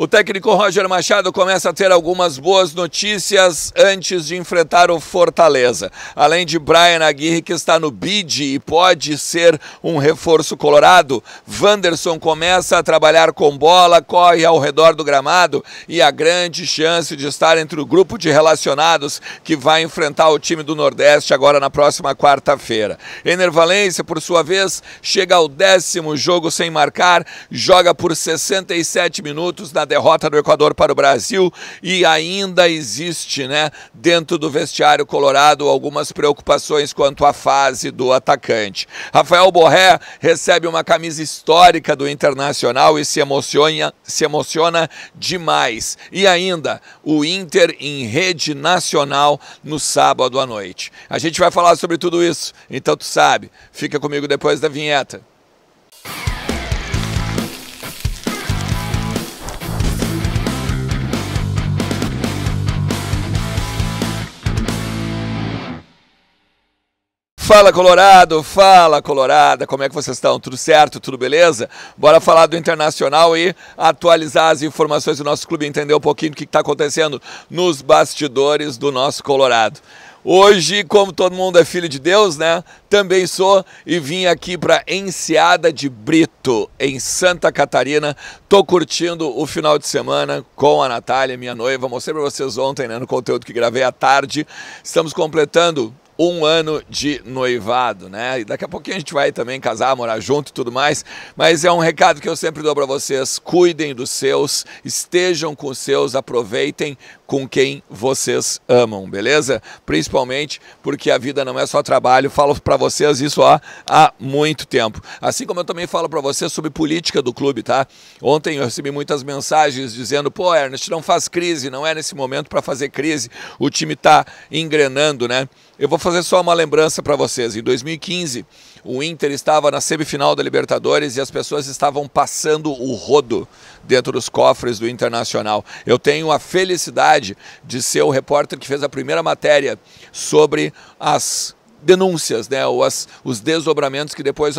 O técnico Roger Machado começa a ter algumas boas notícias antes de enfrentar o Fortaleza. Além de Brian Aguirre, que está no bid e pode ser um reforço colorado, Wanderson começa a trabalhar com bola, corre ao redor do gramado e a grande chance de estar entre o grupo de relacionados que vai enfrentar o time do Nordeste agora na próxima quarta-feira. Enervalência, por sua vez, chega ao décimo jogo sem marcar, joga por 67 minutos na derrota do Equador para o Brasil e ainda existe, né, dentro do vestiário colorado algumas preocupações quanto à fase do atacante. Rafael Borré recebe uma camisa histórica do Internacional e se emociona, se emociona demais. E ainda o Inter em rede nacional no sábado à noite. A gente vai falar sobre tudo isso, então tu sabe. Fica comigo depois da vinheta. Fala Colorado, fala Colorada, como é que vocês estão? Tudo certo? Tudo beleza? Bora falar do internacional e atualizar as informações do nosso clube, entender um pouquinho do que está acontecendo nos bastidores do nosso Colorado. Hoje, como todo mundo é filho de Deus, né? Também sou e vim aqui para Enseada de Brito, em Santa Catarina. Tô curtindo o final de semana com a Natália, minha noiva. Mostrei para vocês ontem, né, no conteúdo que gravei à tarde. Estamos completando um ano de noivado, né? E daqui a pouquinho a gente vai também casar, morar junto e tudo mais. Mas é um recado que eu sempre dou para vocês: cuidem dos seus, estejam com os seus, aproveitem, com quem vocês amam, beleza? Principalmente porque a vida não é só trabalho, falo para vocês isso há, há muito tempo. Assim como eu também falo para vocês sobre política do clube, tá? Ontem eu recebi muitas mensagens dizendo: pô, Ernest, não faz crise, não é nesse momento para fazer crise, o time está engrenando, né? Eu vou fazer só uma lembrança para vocês. Em 2015, o Inter estava na semifinal da Libertadores e as pessoas estavam passando o rodo dentro dos cofres do Internacional. Eu tenho a felicidade de ser o repórter que fez a primeira matéria sobre as denúncias, né, ou as, os desdobramentos que depois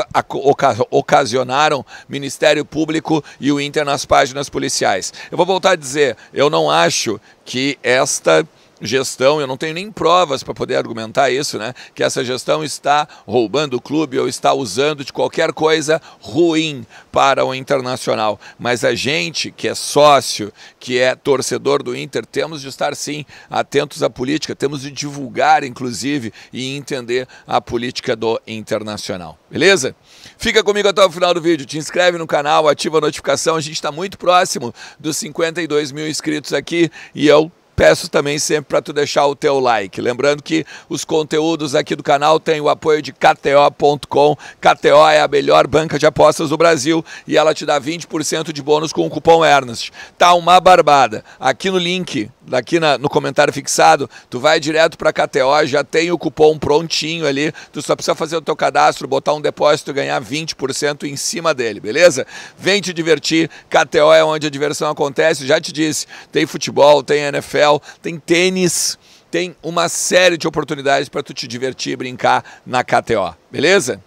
ocasionaram Ministério Público e o Inter nas páginas policiais. Eu vou voltar a dizer, eu não acho que esta gestão, eu não tenho nem provas para poder argumentar isso, né? Que essa gestão está roubando o clube ou está usando de qualquer coisa ruim para o Internacional. Mas a gente que é sócio, que é torcedor do Inter, temos de estar sim atentos à política, temos de divulgar inclusive e entender a política do Internacional. Beleza? Fica comigo até o final do vídeo, te inscreve no canal, ativa a notificação, a gente está muito próximo dos 52 mil inscritos aqui e eu peço também sempre para tu deixar o teu like. Lembrando que os conteúdos aqui do canal têm o apoio de KTO.com. KTO é a melhor banca de apostas do Brasil e ela te dá 20% de bônus com o cupom Ernest. Tá uma barbada. Aqui no link, aqui na, no comentário fixado, tu vai direto para KTO, já tem o cupom prontinho ali. Tu só precisa fazer o teu cadastro, botar um depósito e ganhar 20% em cima dele, beleza? Vem te divertir. KTO é onde a diversão acontece. Já te disse, tem futebol, tem NFL, tem tênis, tem uma série de oportunidades para tu te divertir e brincar na KTO, beleza?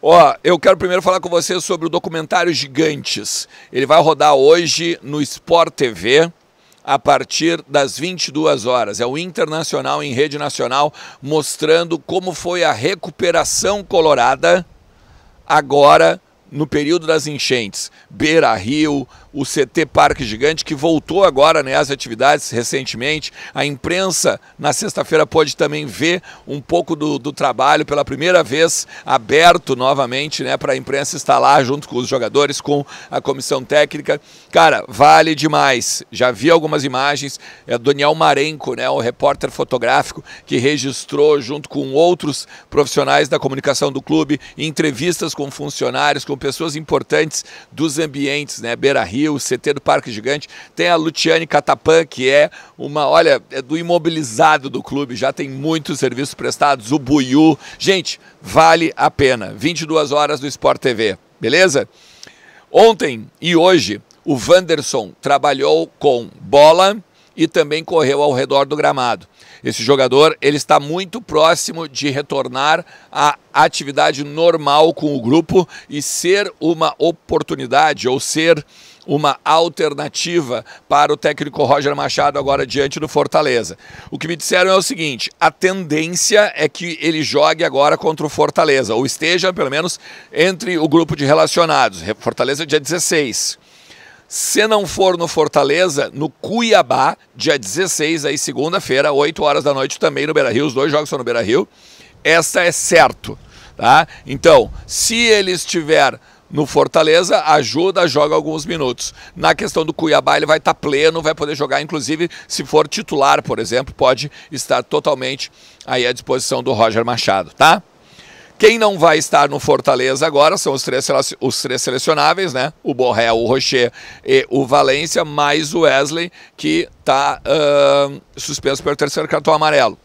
Ó, eu quero primeiro falar com você sobre o documentário Gigantes. Ele vai rodar hoje no Sport TV a partir das 22 horas. É o Internacional em Rede Nacional mostrando como foi a recuperação colorada agora no período das enchentes. Beira Rio, o CT Parque Gigante, que voltou agora né, às atividades recentemente. A imprensa, na sexta-feira, pôde também ver um pouco do, do trabalho pela primeira vez aberto novamente né, para a imprensa estar lá junto com os jogadores, com a comissão técnica. Cara, vale demais. Já vi algumas imagens. É Daniel Marenco, né, o repórter fotográfico, que registrou junto com outros profissionais da comunicação do clube entrevistas com funcionários, com pessoas importantes dos ambientes, né, Beira Rio Rio, o CT do Parque Gigante, tem a Luciane Catapan, que é uma, olha, é do imobilizado do clube, já tem muitos serviços prestados, o Buiú. Gente, vale a pena. 22 horas do Sport TV, beleza? Ontem e hoje, o Wanderson trabalhou com bola e também correu ao redor do gramado. Esse jogador ele está muito próximo de retornar à atividade normal com o grupo e ser uma oportunidade ou ser uma alternativa para o técnico Roger Machado agora diante do Fortaleza. O que me disseram é o seguinte: a tendência é que ele jogue agora contra o Fortaleza, ou esteja pelo menos entre o grupo de relacionados. Fortaleza dia 16. Se não for no Fortaleza, no Cuiabá, dia 16, aí segunda-feira, 8 horas da noite, também no Beira Rio. Os dois jogos são no Beira Rio. Essa é certo. Tá? Então, se ele estiver no Fortaleza, ajuda, joga alguns minutos. Na questão do Cuiabá, ele vai estar tá pleno, vai poder jogar, inclusive, se for titular, por exemplo, pode estar totalmente aí à disposição do Roger Machado, tá? Quem não vai estar no Fortaleza agora são os três, os três selecionáveis, né? O Borré, o Rocher e o Valência, mais o Wesley, que está uh, suspenso pelo terceiro cartão amarelo.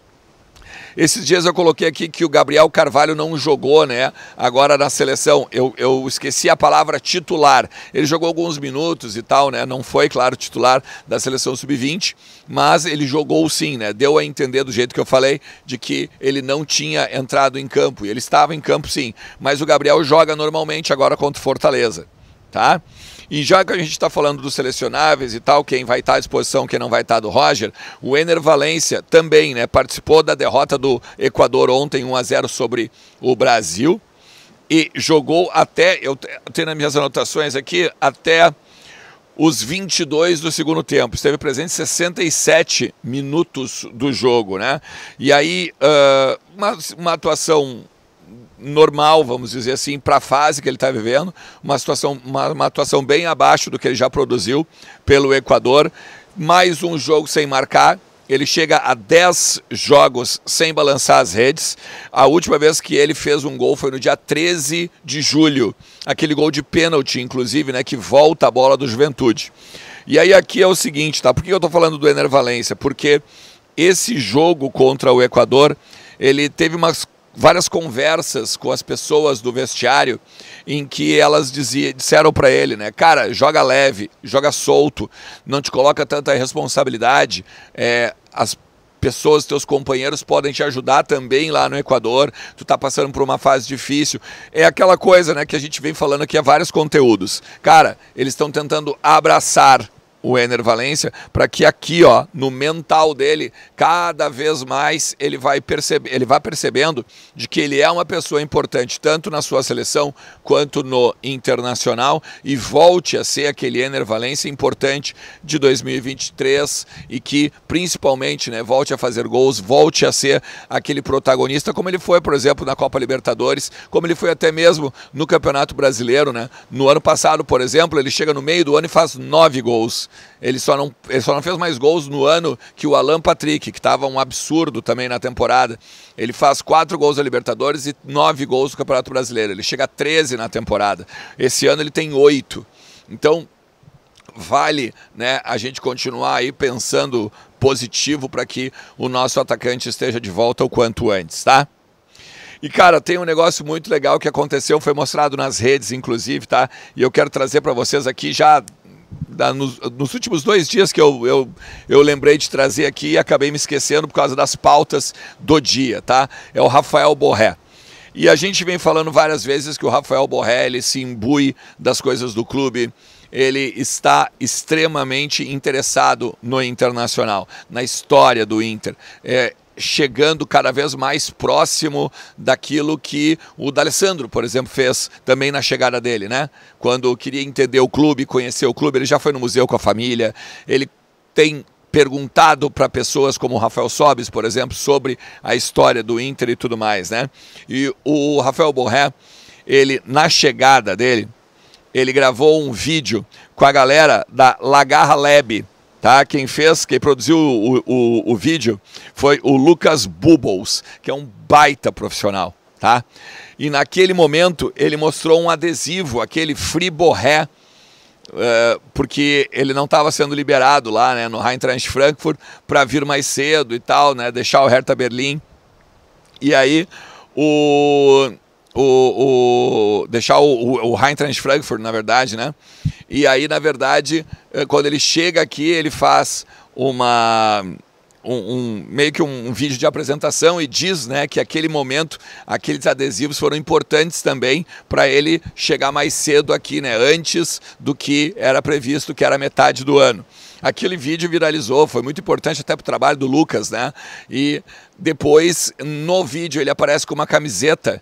Esses dias eu coloquei aqui que o Gabriel Carvalho não jogou, né? Agora na seleção. Eu, eu esqueci a palavra titular. Ele jogou alguns minutos e tal, né? Não foi, claro, titular da seleção sub-20, mas ele jogou sim, né? Deu a entender do jeito que eu falei de que ele não tinha entrado em campo. E ele estava em campo sim. Mas o Gabriel joga normalmente agora contra o Fortaleza, tá? E já que a gente está falando dos selecionáveis e tal, quem vai estar tá à disposição, quem não vai estar tá do Roger, o Ener Valência também né, participou da derrota do Equador ontem, 1 a 0 sobre o Brasil. E jogou até, eu tenho nas minhas anotações aqui, até os 22 do segundo tempo. Esteve presente 67 minutos do jogo, né? E aí, uh, uma, uma atuação normal, vamos dizer assim, para a fase que ele está vivendo, uma situação, uma, uma atuação bem abaixo do que ele já produziu pelo Equador. Mais um jogo sem marcar, ele chega a 10 jogos sem balançar as redes. A última vez que ele fez um gol foi no dia 13 de julho. Aquele gol de pênalti, inclusive, né, que volta a bola do Juventude. E aí aqui é o seguinte, tá? Por que eu estou falando do Ener Valência? Porque esse jogo contra o Equador, ele teve uma várias conversas com as pessoas do vestiário em que elas dizia, disseram para ele, né, cara, joga leve, joga solto, não te coloca tanta responsabilidade, é, as pessoas, teus companheiros podem te ajudar também lá no Equador. Tu tá passando por uma fase difícil. É aquela coisa, né, que a gente vem falando aqui há vários conteúdos. Cara, eles estão tentando abraçar o Ener Valência, para que aqui, ó, no mental dele, cada vez mais ele vai perceber, ele vai percebendo de que ele é uma pessoa importante tanto na sua seleção quanto no internacional e volte a ser aquele Ener Valência importante de 2023 e que principalmente, né, volte a fazer gols, volte a ser aquele protagonista como ele foi, por exemplo, na Copa Libertadores, como ele foi até mesmo no Campeonato Brasileiro, né? No ano passado, por exemplo, ele chega no meio do ano e faz nove gols. Ele só, não, ele só não fez mais gols no ano que o Alan Patrick, que estava um absurdo também na temporada. Ele faz quatro gols da Libertadores e nove gols do Campeonato Brasileiro. Ele chega a 13 na temporada. Esse ano ele tem oito. Então, vale né, a gente continuar aí pensando positivo para que o nosso atacante esteja de volta o quanto antes, tá? E cara, tem um negócio muito legal que aconteceu, foi mostrado nas redes inclusive, tá? E eu quero trazer para vocês aqui já da, nos, nos, últimos dois dias que eu, eu, eu lembrei de trazer aqui e acabei me esquecendo por causa das pautas do dia, tá? É o Rafael Borré. E a gente vem falando várias vezes que o Rafael Borré ele se imbui das coisas do clube. Ele está extremamente interessado no internacional, na história do Inter. É, chegando cada vez mais próximo daquilo que o D'Alessandro, por exemplo, fez também na chegada dele, né? Quando queria entender o clube, conhecer o clube, ele já foi no museu com a família, ele tem perguntado para pessoas como o Rafael Sobes, por exemplo, sobre a história do Inter e tudo mais, né? E o Rafael Borré, ele na chegada dele, ele gravou um vídeo com a galera da Lagarra Lab, Tá? Quem fez, quem produziu o, o, o vídeo foi o Lucas Bubbles, que é um baita profissional. Tá? E naquele momento ele mostrou um adesivo, aquele friborré, uh, eh, porque ele não estava sendo liberado lá né, no Eintracht Frankfurt para vir mais cedo e tal, né, deixar o Hertha Berlim. E aí o o, o, deixar o, o, o Eintracht Frankfurt, na verdade, né? E aí, na verdade, eh, quando ele chega aqui, ele faz uma um, um, meio que um, um, vídeo de apresentação e diz né, que aquele momento, aqueles adesivos foram importantes também para ele chegar mais cedo aqui, né, antes do que era previsto, que era metade do ano. Aquele vídeo viralizou, foi muito importante até para o trabalho do Lucas, né? E depois, no vídeo, ele aparece com uma camiseta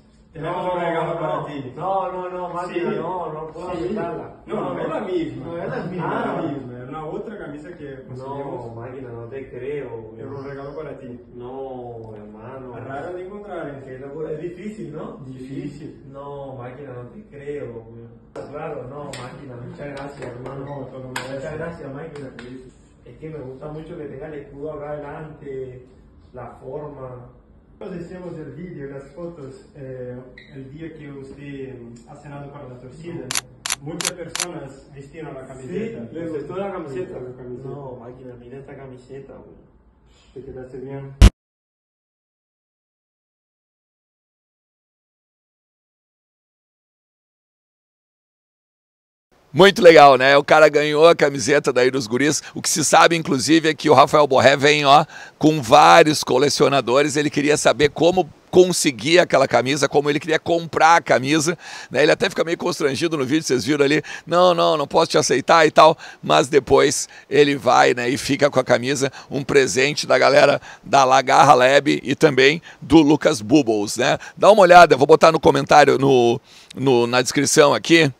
Tenemos no, un regalo para ti. No, no, no, Máquina! no, no puedo sí. No, no, es la misma. No es la ah. misma. ¡Es la misma. una otra camisa que conseguimos. No, máquina, no te creo. ¡Es un regalo para ti. No, hermano. Es raro de encontrar. Es difícil, ¿no? Difícil. No, máquina, no te creo. Ah, claro, no, máquina. Muchas gracias, hermano. Muchas gracias, máquina. Es que me gusta mucho que tenga el escudo acá adelante, la forma. Posiciamos pues el vídeo, las fotos, eh, el día que usted mm, ha cenado para la torcida. Muchas personas vistieron la camiseta. Sí, les gustó la camiseta. La camiseta. No, máquina, mira esta camiseta, güey. Te quedaste bien. Muito legal, né? O cara ganhou a camiseta daí dos guris. O que se sabe, inclusive, é que o Rafael Borré vem, ó, com vários colecionadores. Ele queria saber como conseguir aquela camisa, como ele queria comprar a camisa. Né? Ele até fica meio constrangido no vídeo, vocês viram ali, não, não, não posso te aceitar e tal. Mas depois ele vai né, e fica com a camisa, um presente da galera da Lagarra Lab e também do Lucas Bubbles. Né? Dá uma olhada, vou botar no comentário, no, no na descrição aqui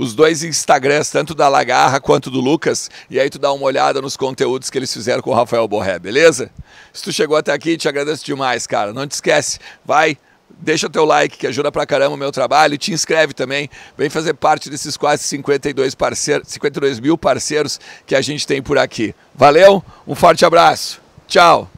os dois Instagrams, tanto da Lagarra quanto do Lucas, e aí tu dá uma olhada nos conteúdos que eles fizeram com o Rafael Borré, beleza? Se tu chegou até aqui, te agradeço demais, cara. Não te esquece, vai deixa teu like que ajuda pra caramba o meu trabalho, te inscreve também, vem fazer parte desses quase 52, parceiros, 52 mil parceiros que a gente tem por aqui. Valeu, um forte abraço, tchau!